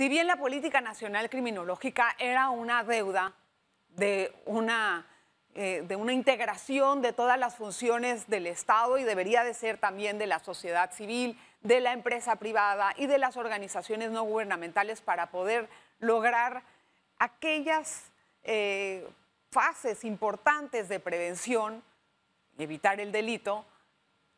Si bien la política nacional criminológica era una deuda de una, eh, de una integración de todas las funciones del Estado y debería de ser también de la sociedad civil, de la empresa privada y de las organizaciones no gubernamentales para poder lograr aquellas eh, fases importantes de prevención, evitar el delito,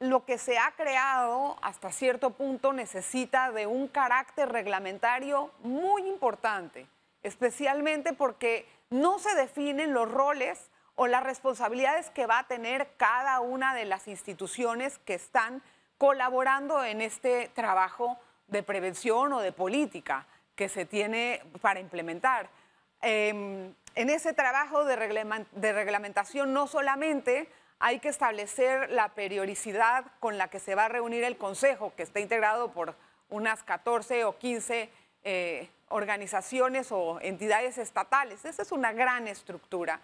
lo que se ha creado hasta cierto punto necesita de un carácter reglamentario muy importante, especialmente porque no se definen los roles o las responsabilidades que va a tener cada una de las instituciones que están colaborando en este trabajo de prevención o de política que se tiene para implementar. Em, en ese trabajo de reglamentación no solamente hay que establecer la periodicidad con la que se va a reunir el Consejo, que está integrado por unas 14 o 15 eh, organizaciones o entidades estatales. Esa es una gran estructura.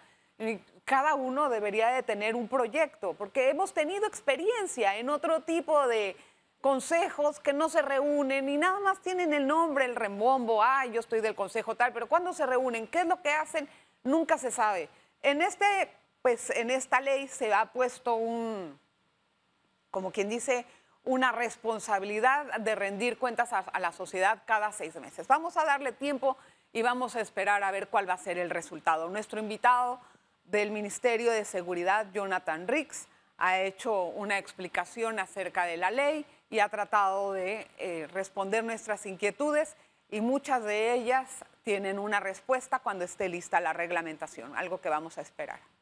Cada uno debería de tener un proyecto, porque hemos tenido experiencia en otro tipo de consejos que no se reúnen y nada más tienen el nombre, el rembombo. Ay, yo estoy del consejo tal, pero cuando se reúnen? ¿Qué es lo que hacen? Nunca se sabe. En este pues, en esta ley se ha puesto un, como quien dice, una responsabilidad de rendir cuentas a, la sociedad cada seis meses. Vamos a darle tiempo y vamos a esperar a ver cuál va a ser el resultado. Nuestro invitado del Ministerio de Seguridad, Jonathan Ricks, ha hecho una explicación acerca de la ley y ha tratado de eh, responder nuestras inquietudes y muchas de ellas tienen una respuesta cuando esté lista la reglamentación, algo que vamos a esperar.